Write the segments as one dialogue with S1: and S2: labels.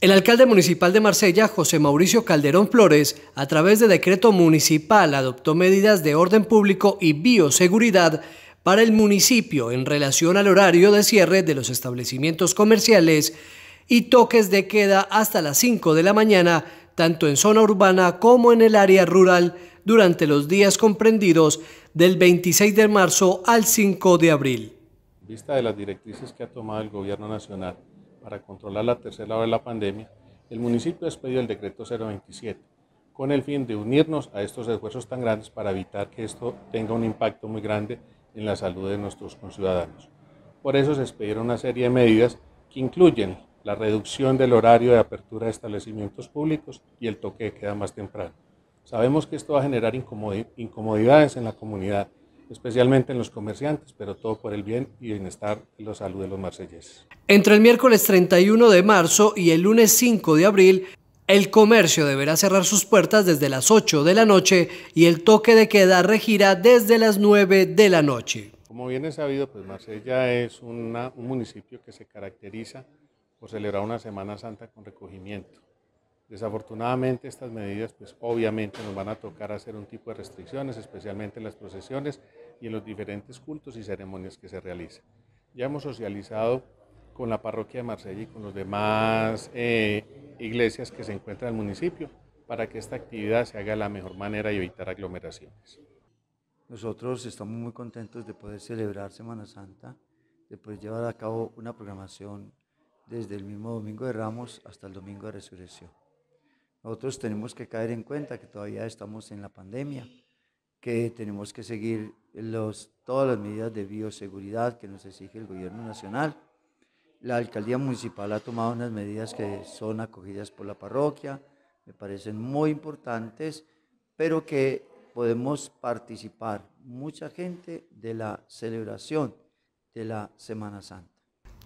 S1: El alcalde municipal de Marsella, José Mauricio Calderón Flores, a través de decreto municipal adoptó medidas de orden público y bioseguridad para el municipio en relación al horario de cierre de los establecimientos comerciales y toques de queda hasta las 5 de la mañana, tanto en zona urbana como en el área rural, durante los días comprendidos del 26 de marzo al 5 de abril.
S2: vista de las directrices que ha tomado el Gobierno Nacional para controlar la tercera ola de la pandemia, el municipio ha expedido el decreto 027, con el fin de unirnos a estos esfuerzos tan grandes para evitar que esto tenga un impacto muy grande en la salud de nuestros conciudadanos. Por eso se expedieron una serie de medidas que incluyen la reducción del horario de apertura de establecimientos públicos y el toque de queda más temprano. Sabemos que esto va a generar incomodidades en la comunidad especialmente en los comerciantes, pero todo por el bien y bienestar y la salud de los marselleses.
S1: Entre el miércoles 31 de marzo y el lunes 5 de abril, el comercio deberá cerrar sus puertas desde las 8 de la noche y el toque de queda regirá desde las 9 de la noche.
S2: Como bien es sabido, pues Marsella es un municipio que se caracteriza por celebrar una Semana Santa con recogimiento. Desafortunadamente estas medidas pues obviamente nos van a tocar hacer un tipo de restricciones, especialmente en las procesiones y en los diferentes cultos y ceremonias que se realizan. Ya hemos socializado con la parroquia de Marsella y con las demás eh, iglesias que se encuentran en el municipio para que esta actividad se haga de la mejor manera y evitar aglomeraciones.
S3: Nosotros estamos muy contentos de poder celebrar Semana Santa, de poder llevar a cabo una programación desde el mismo Domingo de Ramos hasta el Domingo de Resurrección. Nosotros tenemos que caer en cuenta que todavía estamos en la pandemia, que tenemos que seguir los, todas las medidas de bioseguridad que nos exige el gobierno nacional. La alcaldía municipal ha tomado unas medidas que son acogidas por la parroquia, me parecen muy importantes, pero que podemos participar mucha gente de la celebración de la Semana Santa.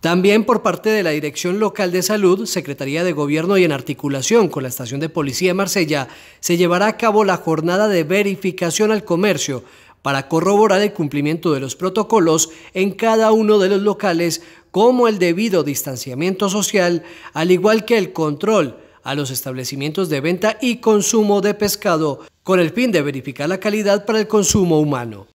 S1: También por parte de la Dirección Local de Salud, Secretaría de Gobierno y en articulación con la Estación de Policía de Marsella, se llevará a cabo la jornada de verificación al comercio para corroborar el cumplimiento de los protocolos en cada uno de los locales, como el debido distanciamiento social, al igual que el control a los establecimientos de venta y consumo de pescado, con el fin de verificar la calidad para el consumo humano.